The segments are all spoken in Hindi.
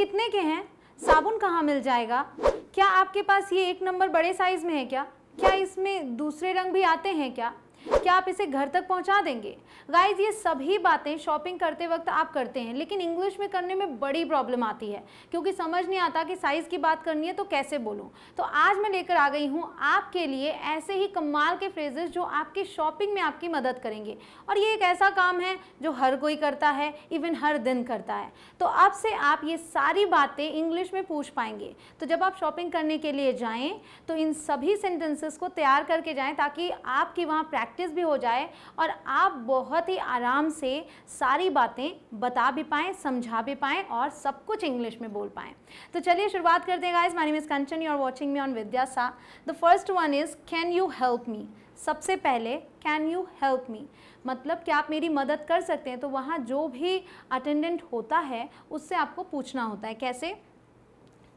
कितने के हैं साबुन कहाँ मिल जाएगा क्या आपके पास ये एक नंबर बड़े साइज़ में है क्या क्या इसमें दूसरे रंग भी आते हैं क्या क्या आप इसे घर तक पहुंचा देंगे गाइज ये सभी बातें शॉपिंग करते वक्त आप करते हैं लेकिन इंग्लिश में करने में बड़ी प्रॉब्लम आती है क्योंकि समझ नहीं आता कि साइज़ की बात करनी है तो कैसे बोलूँ तो आज मैं लेकर आ गई हूँ आपके लिए ऐसे ही कमाल के फ्रेजेस जो आपकी शॉपिंग में आपकी मदद करेंगे और ये एक ऐसा काम है जो हर कोई करता है इवन हर दिन करता है तो अब से आप ये सारी बातें इंग्लिश में पूछ पाएंगे तो जब आप शॉपिंग करने के लिए जाएँ तो इन सभी सेंटेंसेस को तैयार करके जाएँ ताकि आपकी वहाँ प्रैक्टिस प्रैक्टिस भी हो जाए और आप बहुत ही आराम से सारी बातें बता भी पाएँ समझा भी पाएँ और सब कुछ इंग्लिश में बोल पाएँ तो चलिए शुरुआत करते हैं गाइज मानी miss Kanchan you are watching me on Vidya सा the first one is can you help me सबसे पहले कैन यू हेल्प मी मतलब कि आप मेरी मदद कर सकते हैं तो वहाँ जो भी अटेंडेंट होता है उससे आपको पूछना होता है कैसे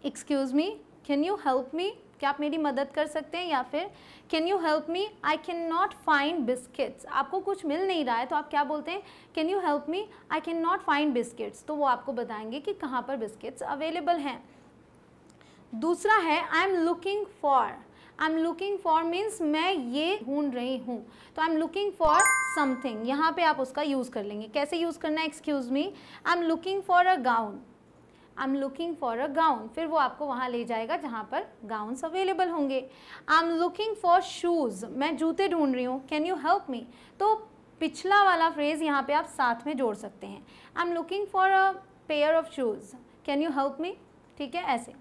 excuse me can you help me क्या आप मेरी मदद कर सकते हैं या फिर can you help me I can not find biscuits आपको कुछ मिल नहीं रहा है तो आप क्या बोलते हैं can you help me I can not find biscuits तो वो आपको बताएंगे कि कहाँ पर बिस्किट्स अवेलेबल हैं दूसरा है I am looking for I am looking for means मैं ये ढूंढ रही हूँ तो I am looking for something यहाँ पे आप उसका यूज़ कर लेंगे कैसे यूज़ करना है excuse me I am looking for a gown I am looking for a gown फिर वो आपको वहाँ ले जाएगा जहाँ पर गाउन्स अवेलेबल होंगे I am looking for shoes मैं जूते ढूंढ रही हूँ कैन यू हेल्प मी तो पिछला वाला फ्रेज़ यहाँ पे आप साथ में जोड़ सकते हैं I am looking for a pair of shoes can you help me ठीक है ऐसे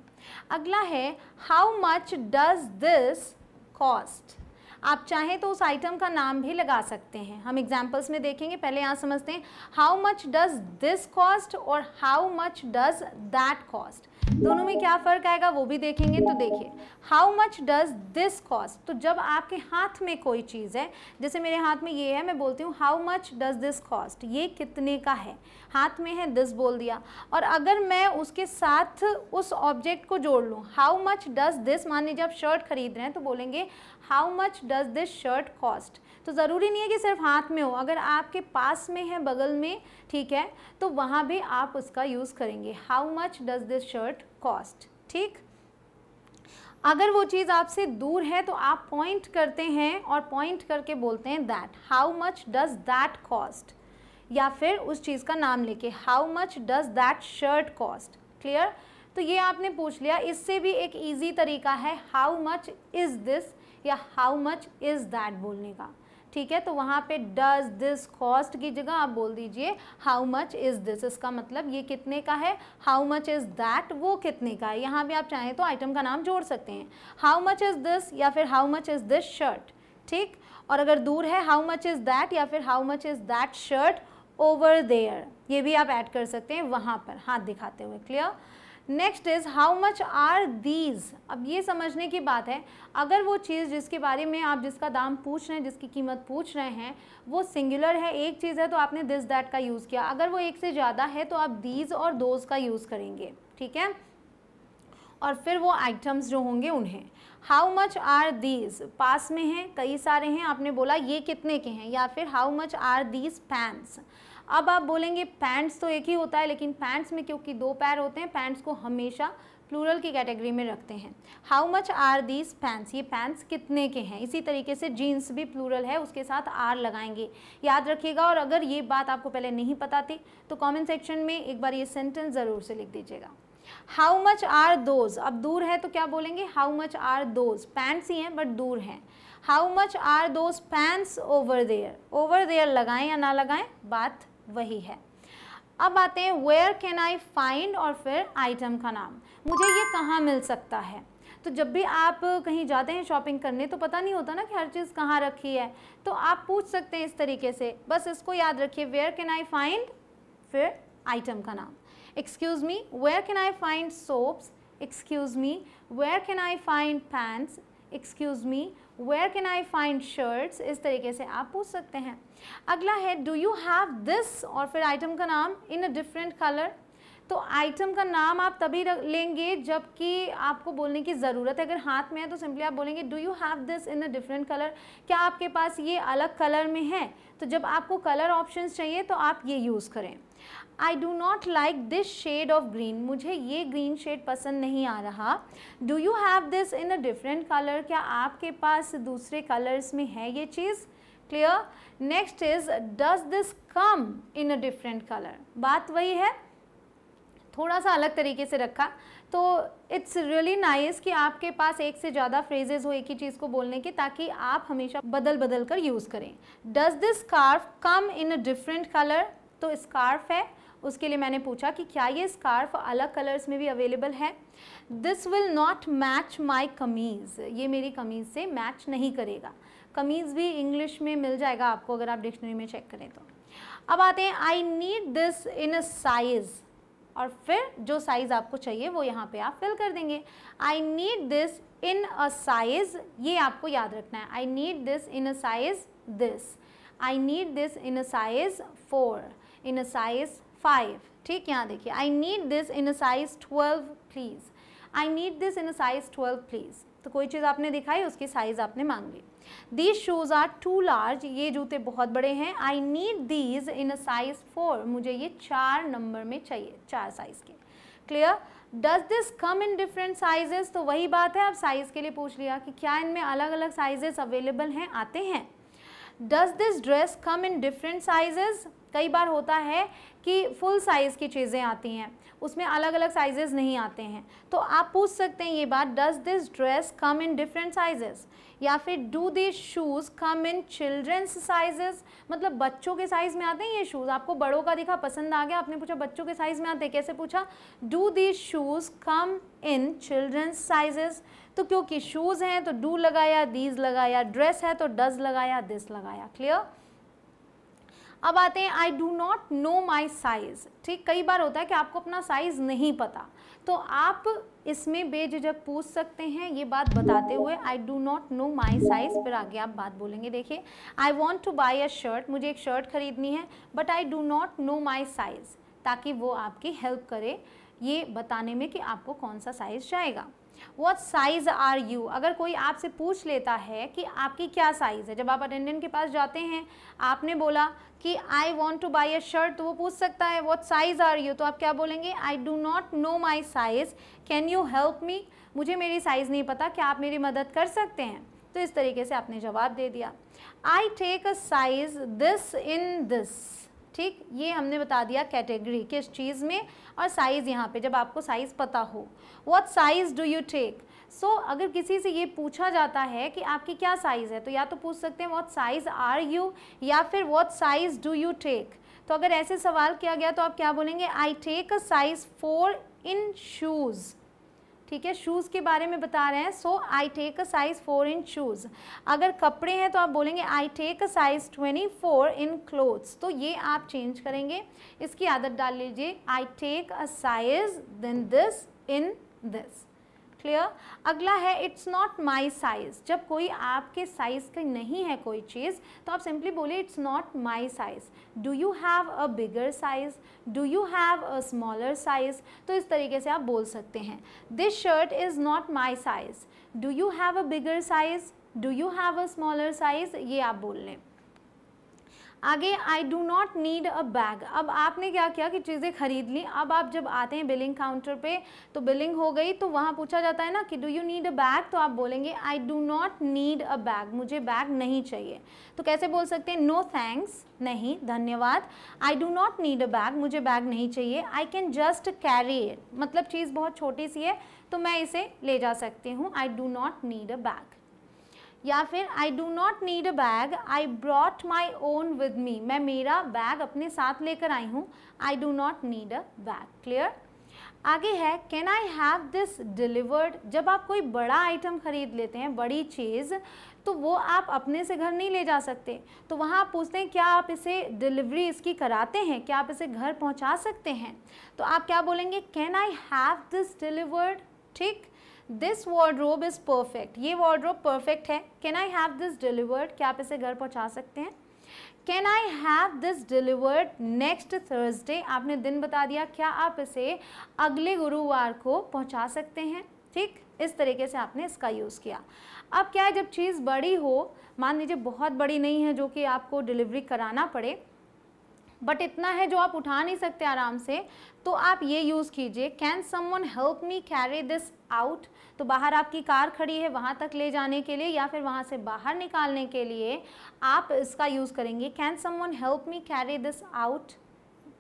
अगला है how much does this cost आप चाहें तो उस आइटम का नाम भी लगा सकते हैं हम एग्जाम्पल्स में देखेंगे पहले यहाँ समझते हैं how much does this cost और how much does that cost दोनों में क्या फ़र्क आएगा वो भी देखेंगे तो देखिए how much does this cost तो जब आपके हाथ में कोई चीज़ है जैसे मेरे हाथ में ये है मैं बोलती हूँ how much does this cost ये कितने का है हाथ में है दिस बोल दिया और अगर मैं उसके साथ उस ऑब्जेक्ट को जोड़ लूँ हाउ मच डज दिस मान लीजिए आप शर्ट खरीद रहे हैं तो बोलेंगे how much does this shirt cost तो ज़रूरी नहीं है कि सिर्फ हाथ में हो अगर आपके पास में है बगल में ठीक है तो वहाँ भी आप उसका यूज़ करेंगे how much does this shirt cost ठीक अगर वो चीज़ आपसे दूर है तो आप पॉइंट करते हैं और पॉइंट करके बोलते हैं that how much does that cost या फिर उस चीज़ का नाम लेके how much does that shirt cost clear तो ये आपने पूछ लिया इससे भी एक ईजी तरीका है हाउ मच इज़ दिस या हाउ मच इज़ दैट बोलने का ठीक है तो वहाँ पे डज दिस कॉस्ट की जगह आप बोल दीजिए हाउ मच इज़ दिस इसका मतलब ये कितने का है हाउ मच इज़ दैट वो कितने का है यहाँ भी आप चाहें तो आइटम का नाम जोड़ सकते हैं हाउ मच इज़ दिस या फिर how much is this shirt ठीक और अगर दूर है हाउ मच इज़ दैट या फिर how much is that shirt over there ये भी आप ऐड कर सकते हैं वहाँ पर हाथ दिखाते हुए clear next is how much are these अब ये समझने की बात है अगर वो चीज़ जिसके बारे में आप जिसका दाम पूछ रहे हैं जिसकी कीमत पूछ रहे हैं वो सिंगुलर है एक चीज़ है तो आपने दिस दैट का यूज़ किया अगर वो एक से ज़्यादा है तो आप दीज और दोज का यूज़ करेंगे ठीक है और फिर वो आइटम्स जो होंगे उन्हें हाउ मच आर दीज पास में हैं कई सारे हैं आपने बोला ये कितने के हैं या फिर how much are these pants अब आप बोलेंगे पैंट्स तो एक ही होता है लेकिन पैंट्स में क्योंकि दो पैर होते हैं पैंट्स को हमेशा प्लूरल की कैटेगरी में रखते हैं how much are these pants ये पैंट्स कितने के हैं इसी तरीके से जीन्स भी प्लूरल है उसके साथ आर लगाएंगे याद रखिएगा और अगर ये बात आपको पहले नहीं पता थी तो कॉमेंट सेक्शन में एक बार ये सेंटेंस ज़रूर से लिख दीजिएगा हाउ मच आर दोज अब दूर है तो क्या बोलेंगे how much are those pants ही हैं बट दूर हैं how much are those pants over there over there लगाएं या ना लगाएं बात वही है अब आते हैं वेयर कैन आई फाइंड और फिर आइटम का नाम मुझे ये कहाँ मिल सकता है तो जब भी आप कहीं जाते हैं शॉपिंग करने तो पता नहीं होता ना कि हर चीज़ कहाँ रखी है तो आप पूछ सकते हैं इस तरीके से बस इसको याद रखिए वेयर कैन आई फाइंड फिर आइटम का नाम excuse me where can I find soaps excuse me where can I find pants excuse me where can I find shirts इस तरीके से आप पूछ सकते हैं अगला है डू यू हैव दिस और फिर आइटम का नाम इन अ डिफरेंट कलर तो आइटम का नाम आप तभी रख लेंगे जबकि आपको बोलने की ज़रूरत है अगर हाथ में है तो सिंपली आप बोलेंगे do you have this in a different colour क्या आपके पास ये अलग कलर में है तो जब आपको कलर ऑप्शंस चाहिए तो आप ये यूज़ करें I do not like this shade of green मुझे ये ग्रीन शेड पसंद नहीं आ रहा do you have this in a different colour क्या आपके पास दूसरे कलर्स में है ये चीज़ clear next is does this come in a different colour बात वही है थोड़ा सा अलग तरीके से रखा तो इट्स रियली नाइस कि आपके पास एक से ज़्यादा फ्रेजेज हो एक ही चीज़ को बोलने के ताकि आप हमेशा बदल बदल कर यूज़ करें does this scarf come in a different colour तो स्कार्फ है उसके लिए मैंने पूछा कि क्या ये स्कार्फ अलग कलर्स में भी अवेलेबल है this will not match my कमीज़ ये मेरी कमीज़ से मैच नहीं करेगा कमीज़ भी इंग्लिश में मिल जाएगा आपको अगर आप डिक्शनरी में चेक करें तो अब आते हैं I need this in a size और फिर जो साइज़ आपको चाहिए वो यहाँ पे आप फिल कर देंगे I need this in a size ये आपको याद रखना है I need this in a size this I need this in a size four in a size five ठीक यहाँ देखिए I need this in a size twelve please I need this in a size twelve please तो कोई चीज़ आपने दिखाई उसकी साइज़ आपने मांग ली these shoes are too large ये जूते बहुत बड़े हैं I need these in a size four मुझे ये चार नंबर में चाहिए चार साइज़ के clear does this come in different sizes तो वही बात है आप साइज़ के लिए पूछ लिया कि क्या इनमें अलग अलग साइजेस अवेलेबल हैं आते हैं does this dress come in different sizes कई बार होता है कि फुल साइज़ की चीज़ें आती हैं उसमें अलग अलग साइजेस नहीं आते हैं तो आप पूछ सकते हैं ये बात does this dress come in different sizes या फिर do this shoes come in children's sizes मतलब बच्चों के साइज़ में आते हैं ये शूज़ आपको बड़ों का दिखा पसंद आ गया आपने पूछा बच्चों के साइज़ में आते हैं कैसे पूछा do this shoes come in children's sizes तो क्योंकि शूज़ हैं तो डू लगाया दीज लगाया ड्रेस है तो डज लगाया दिस लगाया क्लियर अब आते हैं I do not know my size ठीक कई बार होता है कि आपको अपना साइज़ नहीं पता तो आप इसमें बेझिझक पूछ सकते हैं ये बात बताते हुए I do not know my size फिर आगे आप बात बोलेंगे देखिए I want to buy a shirt मुझे एक शर्ट ख़रीदनी है but I do not know my size ताकि वो आपकी हेल्प करे ये बताने में कि आपको कौन सा साइज़ जाएगा वॉट साइज़ आर यू अगर कोई आपसे पूछ लेता है कि आपकी क्या साइज़ है जब आप अटेंडेंट के पास जाते हैं आपने बोला कि I want to buy a shirt तो वो पूछ सकता है वॉट साइज़ आर यू तो आप क्या बोलेंगे I do not know my size can you help me मुझे मेरी साइज़ नहीं पता क्या आप मेरी मदद कर सकते हैं तो इस तरीके से आपने जवाब दे दिया I take a size this in this ठीक ये हमने बता दिया कैटेगरी किस चीज़ में और साइज़ यहाँ पे जब आपको साइज़ पता हो what size do you take so अगर किसी से ये पूछा जाता है कि आपकी क्या साइज़ है तो या तो पूछ सकते हैं व्हाट साइज़ आर यू या फिर what size do you take तो अगर ऐसे सवाल किया गया तो आप क्या बोलेंगे I take a size four in shoes ठीक है शूज़ के बारे में बता रहे हैं so I take a size four in shoes अगर कपड़े हैं तो आप बोलेंगे I take a size twenty four in clothes तो ये आप चेंज करेंगे इसकी आदत डाल लीजिए I take a size then this in this clear अगला है इट्स नॉट माई साइज़ जब कोई आपके साइज़ का नहीं है कोई चीज़ तो आप सिंपली बोलिए it's not my size do you have a bigger size do you have a smaller size तो इस तरीके से आप बोल सकते हैं this shirt is not my size do you have a bigger size do you have a smaller size ये आप बोल लें आगे I do not need a bag अब आपने क्या किया कि चीज़ें खरीद ली अब आप जब आते हैं बिलिंग काउंटर पे तो बिलिंग हो गई तो वहाँ पूछा जाता है ना कि do you need a bag तो आप बोलेंगे I do not need a bag मुझे बैग नहीं चाहिए तो कैसे बोल सकते हैं नो थैंक्स नहीं धन्यवाद I do not need a bag मुझे बैग नहीं चाहिए I can just carry it मतलब चीज़ बहुत छोटी सी है तो मैं इसे ले जा सकती हूँ I do not need a bag या फिर I do not need a bag I brought my own with me मैं मेरा बैग अपने साथ लेकर आई हूँ I do not need a bag clear आगे है can I have this delivered जब आप कोई बड़ा आइटम ख़रीद लेते हैं बड़ी चीज़ तो वो आप अपने से घर नहीं ले जा सकते तो वहाँ आप पूछते हैं क्या आप इसे डिलीवरी इसकी कराते हैं क्या आप इसे घर पहुँचा सकते हैं तो आप क्या बोलेंगे can I have this delivered ठीक दिस वार्ड्रोब इज़ परफेक्ट ये वार्ड्रोब परफेक्ट है can I have this delivered क्या आप इसे घर पहुंचा सकते हैं can I have this delivered next Thursday आपने दिन बता दिया क्या आप इसे अगले गुरुवार को पहुंचा सकते हैं ठीक इस तरीके से आपने इसका यूज़ किया अब क्या है जब चीज़ बड़ी हो मान लीजिए बहुत बड़ी नहीं है जो कि आपको डिलीवरी कराना पड़े बट इतना है जो आप उठा नहीं सकते आराम से तो आप ये यूज़ कीजिए can someone help me carry this out तो बाहर आपकी कार खड़ी है वहाँ तक ले जाने के लिए या फिर वहाँ से बाहर निकालने के लिए आप इसका यूज़ करेंगे can someone help me carry this out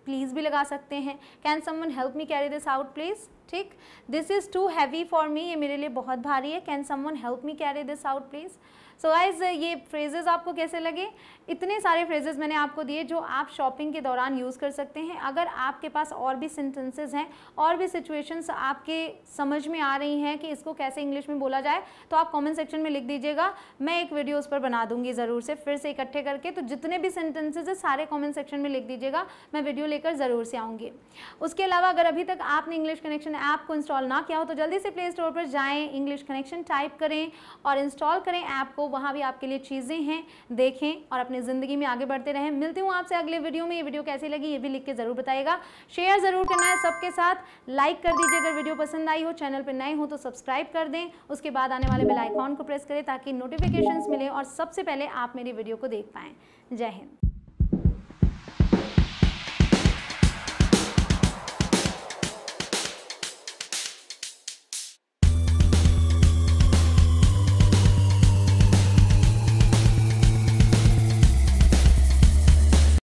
please भी लगा सकते हैं can someone help me carry this out please ठीक this is too heavy for me ये मेरे लिए बहुत भारी है can someone help me carry this out please so guys ये फ्रेजेज़ आपको कैसे लगे इतने सारे फ्रेजेज़ मैंने आपको दिए जो आप शॉपिंग के दौरान यूज़ कर सकते हैं अगर आपके पास और भी सेंटेंसेज हैं और भी सिचुएशंस आपके समझ में आ रही हैं कि इसको कैसे इंग्लिश में बोला जाए तो आप कमेंट सेक्शन में लिख दीजिएगा मैं एक वीडियो उस पर बना दूंगी ज़रूर से फिर से इकट्ठे करके तो जितने भी सेंटेंसेज है सारे कॉमेंट सेक्शन में लिख दीजिएगा मैं वीडियो लेकर ज़रूर से आऊँगी उसके अलावा अगर अभी तक आपने इंग्लिश कनेक्शन ऐप को इंस्टॉल ना किया हो तो जल्दी से प्ले स्टोर पर जाएँ इंग्लिश कनेक्शन टाइप करें और इंस्टॉल करें ऐप को वहाँ भी आपके लिए चीज़ें हैं देखें और अपनी ज़िंदगी में आगे बढ़ते रहें मिलती हूँ आपसे अगले वीडियो में ये वीडियो कैसी लगी ये भी लिख के ज़रूर बताएगा शेयर ज़रूर करना है सबके साथ लाइक कर दीजिए अगर वीडियो पसंद आई हो चैनल पर नए हो तो सब्सक्राइब कर दें उसके बाद आने वाले बेलाइकॉन को प्रेस करें ताकि नोटिफिकेशन मिले और सबसे पहले आप मेरी वीडियो को देख पाएँ जय हिंद